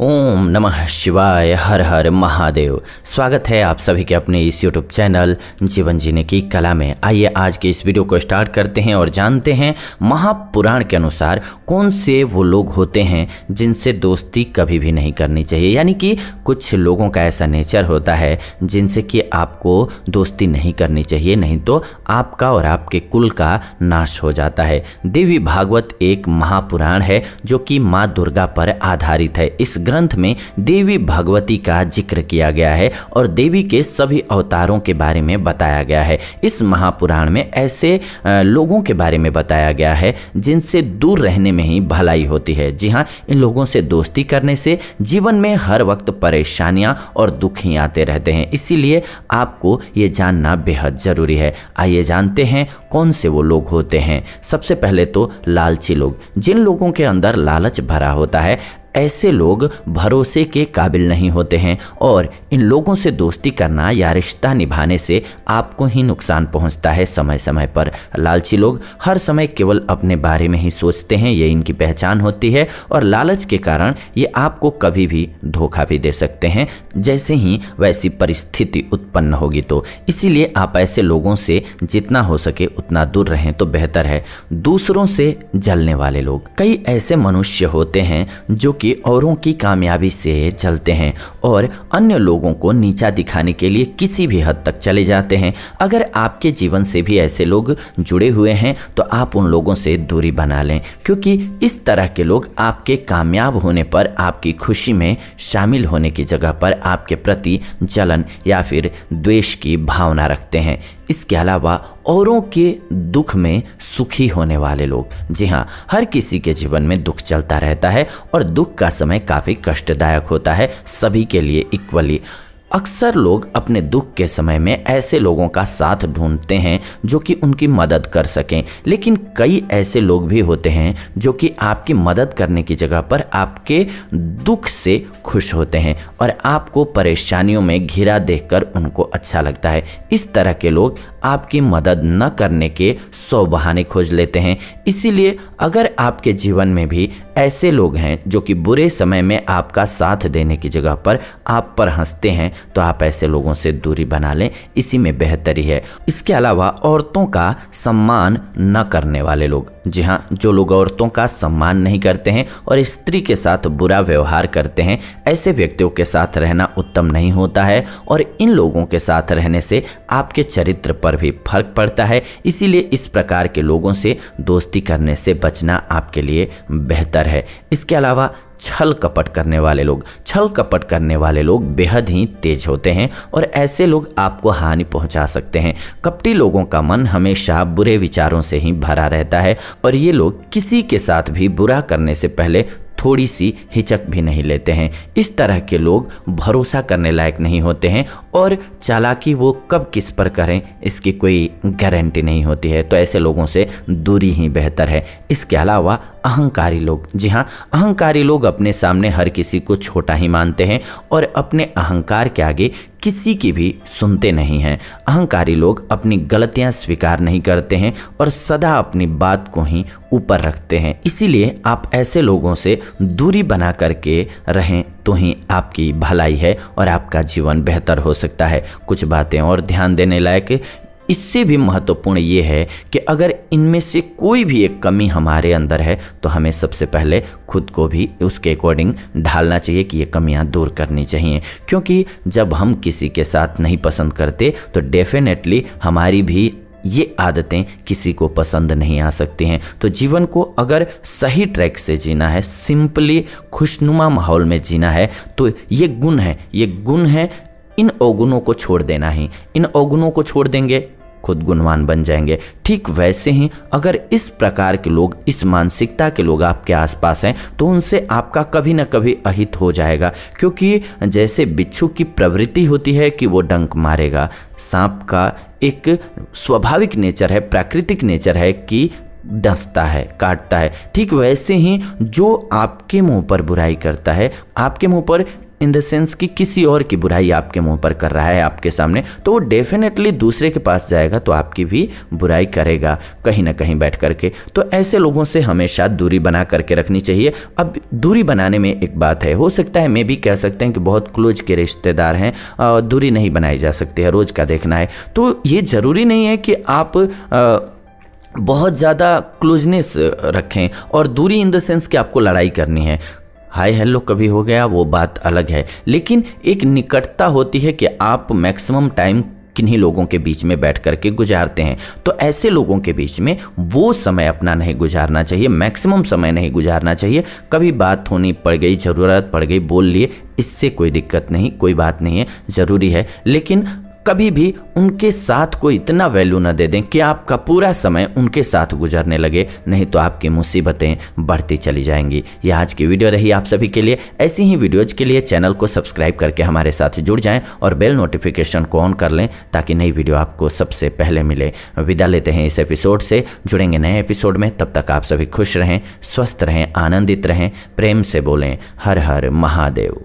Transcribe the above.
ओम नमः शिवाय हर हर महादेव स्वागत है आप सभी के अपने इस यूट्यूब चैनल जीवन जीने की कला में आइए आज के इस वीडियो को स्टार्ट करते हैं और जानते हैं महापुराण के अनुसार कौन से वो लोग होते हैं जिनसे दोस्ती कभी भी नहीं करनी चाहिए यानी कि कुछ लोगों का ऐसा नेचर होता है जिनसे कि आपको दोस्ती नहीं करनी चाहिए नहीं तो आपका और आपके कुल का नाश हो जाता है देवी भागवत एक महापुराण है जो कि माँ दुर्गा पर आधारित है इस ग्रंथ में देवी भगवती का जिक्र किया गया है और देवी के सभी अवतारों के बारे में बताया गया है इस महापुराण में ऐसे लोगों के बारे में बताया गया है जिनसे दूर रहने में ही भलाई होती है जी हाँ इन लोगों से दोस्ती करने से जीवन में हर वक्त परेशानियाँ और दुख ही आते रहते हैं इसीलिए आपको ये जानना बेहद ज़रूरी है आइए जानते हैं कौन से वो लोग होते हैं सबसे पहले तो लालची लोग जिन लोगों के अंदर लालच भरा होता है ऐसे लोग भरोसे के काबिल नहीं होते हैं और इन लोगों से दोस्ती करना या रिश्ता निभाने से आपको ही नुकसान पहुंचता है समय समय पर लालची लोग हर समय केवल अपने बारे में ही सोचते हैं ये इनकी पहचान होती है और लालच के कारण ये आपको कभी भी धोखा भी दे सकते हैं जैसे ही वैसी परिस्थिति उत्पन्न होगी तो इसीलिए आप ऐसे लोगों से जितना हो सके उतना दूर रहें तो बेहतर है दूसरों से जलने वाले लोग कई ऐसे मनुष्य होते हैं जो कि कि औरों की कामयाबी से चलते हैं और अन्य लोगों को नीचा दिखाने के लिए किसी भी हद तक चले जाते हैं अगर आपके जीवन से भी ऐसे लोग जुड़े हुए हैं तो आप उन लोगों से दूरी बना लें क्योंकि इस तरह के लोग आपके कामयाब होने पर आपकी खुशी में शामिल होने की जगह पर आपके प्रति जलन या फिर द्वेष की भावना रखते हैं इसके अलावा औरों के दुख में सुखी होने वाले लोग जी हाँ हर किसी के जीवन में दुख चलता रहता है और दुख का समय काफ़ी कष्टदायक होता है सभी के लिए इक्वली अक्सर लोग अपने दुख के समय में ऐसे लोगों का साथ ढूंढते हैं जो कि उनकी मदद कर सकें लेकिन कई ऐसे लोग भी होते हैं जो कि आपकी मदद करने की जगह पर आपके दुख से खुश होते हैं और आपको परेशानियों में घिरा देखकर उनको अच्छा लगता है इस तरह के लोग आपकी मदद न करने के सौ बहाने खोज लेते हैं इसीलिए अगर आपके जीवन में भी ऐसे लोग हैं जो कि बुरे समय में आपका साथ देने की जगह पर आप पर हंसते हैं तो आप ऐसे लोगों से दूरी बना लें इसी में बेहतरी है इसके अलावा औरतों का सम्मान न करने वाले लोग जी हाँ जो लोग औरतों का सम्मान नहीं करते हैं और स्त्री के साथ बुरा व्यवहार करते हैं ऐसे व्यक्तियों के साथ रहना उत्तम नहीं होता है और इन लोगों के साथ रहने से आपके चरित्र पर भी फर्क पड़ता है इसीलिए इस प्रकार के लोगों से दोस्ती करने से बचना आपके लिए बेहतर है इसके अलावा छल कपट करने वाले लोग छल कपट करने वाले लोग बेहद ही तेज होते हैं और ऐसे लोग आपको हानि पहुंचा सकते हैं कपटी लोगों का मन हमेशा बुरे विचारों से ही भरा रहता है और ये लोग किसी के साथ भी बुरा करने से पहले थोड़ी सी हिचक भी नहीं लेते हैं इस तरह के लोग भरोसा करने लायक नहीं होते हैं और चालाकी वो कब किस पर करें इसकी कोई गारंटी नहीं होती है तो ऐसे लोगों से दूरी ही बेहतर है इसके अलावा अहंकारी लोग जी हाँ अहंकारी लोग अपने सामने हर किसी को छोटा ही मानते हैं और अपने अहंकार के आगे किसी की भी सुनते नहीं हैं अहंकारी लोग अपनी गलतियां स्वीकार नहीं करते हैं और सदा अपनी बात को ही ऊपर रखते हैं इसीलिए आप ऐसे लोगों से दूरी बना करके रहें तो ही आपकी भलाई है और आपका जीवन बेहतर हो सकता है कुछ बातें और ध्यान देने लायक इससे भी महत्वपूर्ण ये है कि अगर इनमें से कोई भी एक कमी हमारे अंदर है तो हमें सबसे पहले खुद को भी उसके अकॉर्डिंग ढालना चाहिए कि ये कमियाँ दूर करनी चाहिए क्योंकि जब हम किसी के साथ नहीं पसंद करते तो डेफिनेटली हमारी भी ये आदतें किसी को पसंद नहीं आ सकती हैं तो जीवन को अगर सही ट्रैक से जीना है सिंपली खुशनुमा माहौल में जीना है तो ये गुण है ये गुण है इन अवगुणों को छोड़ देना ही इन अवगुणों को छोड़ देंगे खुद गुणवान बन जाएंगे ठीक वैसे ही अगर इस प्रकार के लोग इस मानसिकता के लोग आपके आसपास हैं तो उनसे आपका कभी ना कभी अहित हो जाएगा क्योंकि जैसे बिच्छू की प्रवृत्ति होती है कि वो डंक मारेगा सांप का एक स्वाभाविक नेचर है प्राकृतिक नेचर है कि डसता है काटता है ठीक वैसे ही जो आपके मुंह पर बुराई करता है आपके मुंह पर इन द सेंस कि किसी और की बुराई आपके मुंह पर कर रहा है आपके सामने तो वो डेफिनेटली दूसरे के पास जाएगा तो आपकी भी बुराई करेगा कहीं ना कहीं बैठ करके तो ऐसे लोगों से हमेशा दूरी बना करके रखनी चाहिए अब दूरी बनाने में एक बात है हो सकता है मैं भी कह सकते हैं कि बहुत क्लोज के रिश्तेदार हैं दूरी नहीं बनाई जा सकती है रोज़ का देखना है तो ये ज़रूरी नहीं है कि आप आ, बहुत ज़्यादा क्लोजनेस रखें और दूरी इन द सेंस कि आपको लड़ाई करनी है हाय हेलो कभी हो गया वो बात अलग है लेकिन एक निकटता होती है कि आप मैक्सिमम टाइम किन्हीं लोगों के बीच में बैठ करके गुजारते हैं तो ऐसे लोगों के बीच में वो समय अपना नहीं गुजारना चाहिए मैक्सिमम समय नहीं गुजारना चाहिए कभी बात होनी पड़ गई ज़रूरत पड़ गई बोल लिए इससे कोई दिक्कत नहीं कोई बात नहीं है ज़रूरी है लेकिन कभी भी उनके साथ को इतना वैल्यू ना दे दें कि आपका पूरा समय उनके साथ गुजरने लगे नहीं तो आपकी मुसीबतें बढ़ती चली जाएंगी यह आज की वीडियो रही आप सभी के लिए ऐसी ही वीडियोज के लिए चैनल को सब्सक्राइब करके हमारे साथ जुड़ जाएं और बेल नोटिफिकेशन को ऑन कर लें ताकि नई वीडियो आपको सबसे पहले मिले विदा लेते हैं इस एपिसोड से जुड़ेंगे नए एपिसोड में तब तक आप सभी खुश रहें स्वस्थ रहें आनंदित रहें प्रेम से बोलें हर हर महादेव